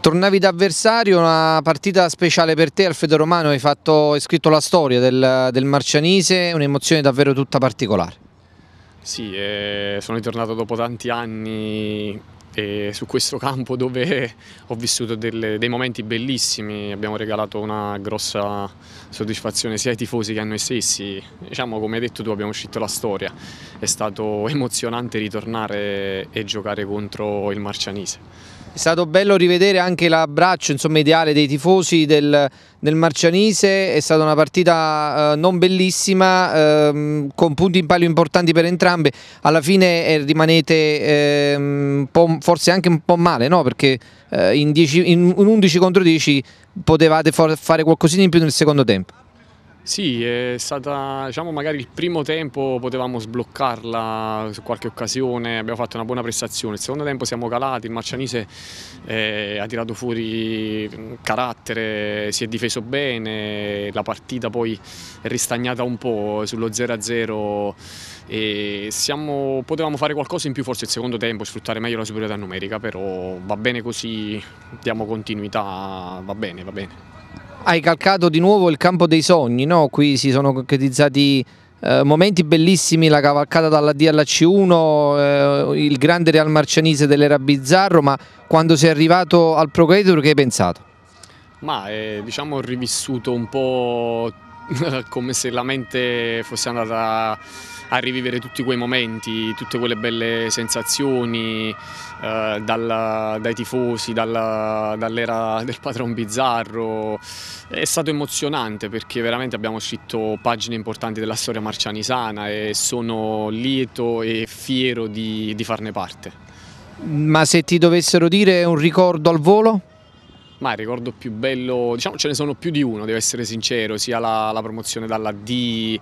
Tornavi da avversario, una partita speciale per te Alfredo Romano, hai, fatto, hai scritto la storia del, del Marcianise, un'emozione davvero tutta particolare. Sì, eh, sono ritornato dopo tanti anni eh, su questo campo dove ho vissuto delle, dei momenti bellissimi, abbiamo regalato una grossa soddisfazione sia ai tifosi che a noi stessi, diciamo come hai detto tu abbiamo scritto la storia, è stato emozionante ritornare e giocare contro il Marcianise. È stato bello rivedere anche l'abbraccio ideale dei tifosi del, del, Marcianise, è stata una partita eh, non bellissima, ehm, con punti in palio importanti per entrambe, alla fine eh, rimanete ehm, forse anche un po' male, no? perché eh, in, 10, in, 11 contro 10 potevate fare qualcosina in più nel secondo tempo. Sì, è stato diciamo, magari il primo tempo potevamo sbloccarla su qualche occasione, abbiamo fatto una buona prestazione. Il secondo tempo siamo calati, il Marcianise eh, ha tirato fuori mm, carattere, si è difeso bene, la partita poi è ristagnata un po' sullo 0-0 e siamo, potevamo fare qualcosa in più forse il secondo tempo, sfruttare meglio la superiorità numerica, però va bene così, diamo continuità, va bene, va bene hai calcato di nuovo il campo dei sogni, no? qui si sono concretizzati eh, momenti bellissimi, la cavalcata dalla D alla C1, eh, il grande Real Marcianese dell'era bizzarro, ma quando sei arrivato al Procreator che hai pensato? Ma eh, diciamo ho rivissuto un po' come se la mente fosse andata a rivivere tutti quei momenti, tutte quelle belle sensazioni, eh, dalla, dai tifosi, dalla, dall'era del padron bizzarro. È stato emozionante perché veramente abbiamo scritto pagine importanti della storia marcianisana e sono lieto e fiero di, di farne parte. Ma se ti dovessero dire un ricordo al volo? Ma il ricordo più bello, diciamo ce ne sono più di uno, devo essere sincero, sia la, la promozione dalla D,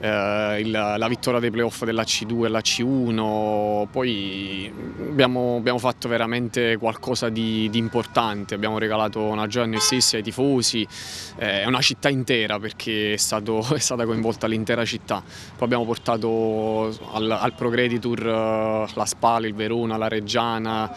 eh, il, la vittoria dei playoff della C2 e la C1, poi abbiamo, abbiamo fatto veramente qualcosa di, di, importante, abbiamo regalato una gioia a noi stessi, ai tifosi, è eh, una città intera perché è, stato, è stata coinvolta l'intera città, poi abbiamo portato al, al Progreditur eh, la Spal, il Verona, la Reggiana,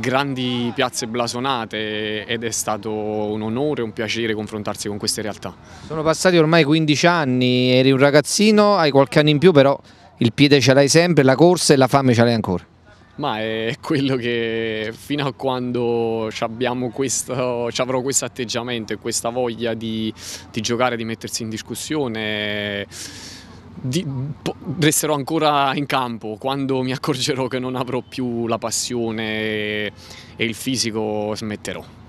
grandi piazze blasonate ed è stato un onore, un piacere confrontarsi con queste realtà. Sono passati ormai 15 anni, eri un ragazzino, hai qualche anno in più però il piede ce l'hai sempre, la corsa e la fame ce l'hai ancora. Ma è quello che fino a quando ci avrò questo atteggiamento e questa voglia di, di giocare, di mettersi in discussione, di, resterò ancora in campo quando mi accorgerò che non avrò più la passione e il fisico smetterò.